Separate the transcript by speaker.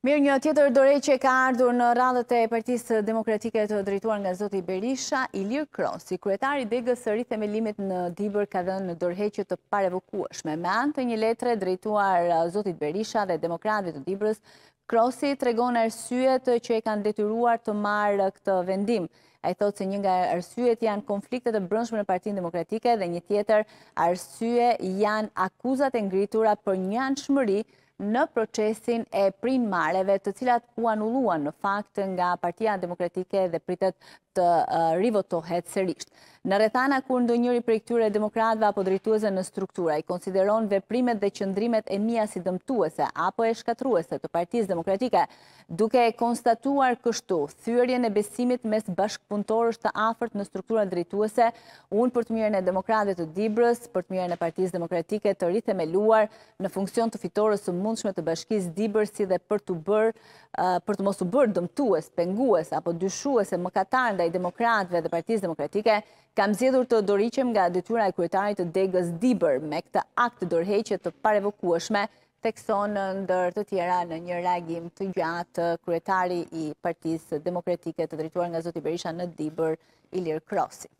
Speaker 1: Mirë një tjetër dorej që ka ardhur në radhët e partisë demokratike të drejtuar nga Zoti Berisha, Ilir Krosi, kretari degës së rrithë e me limit në Dibër ka dhe në dorheqët të parevukueshme. Me antë të një letre drejtuar uh, Zotit Berisha dhe demokratit të Dibërës, Krosi tregon ersyet që e kanë detyruar të marrë këtë vendim. A i thotë se një nga ersyet janë konfliktet e brëndshme në partinë demokratike dhe një tjetër ersyet janë akuzat e ngritura për një anë shmëri në procesin e primareve të cilat u anulluan në fakt nga partia demokratike dhe pritet të rivotohet sërisht. Në rethana kur ndonjëri njëri për i këtyre demokratve apo drituese në struktura i konsideron veprimet dhe qëndrimet e mija si dëmtuese apo e shkatruese të partiz demokratike, duke konstatuar kështu thyrjen e besimit mes bashkëpuntorës të afert në struktura drituese, unë për të mjërën e demokratit të dibrës, për të mjërën e partiz demokratike të rrithemeluar në funksion të fitorës së mund mundshme të bashkisë si dhe për të bërë për të mos u bërë dëmtues, pengues apo dyshues e mëkatar ndaj demokratëve dhe Partisë Demokratike, kam zgjedhur të doriqem nga detyra e kryetarit të degës Dibër me këtë akt të dorëheqje të parevokueshme tekson ndër të tjera në një reagim të gjatë kryetari i Partisë Demokratike të drejtuar nga zoti Berisha në Dibër Ilir Krosi.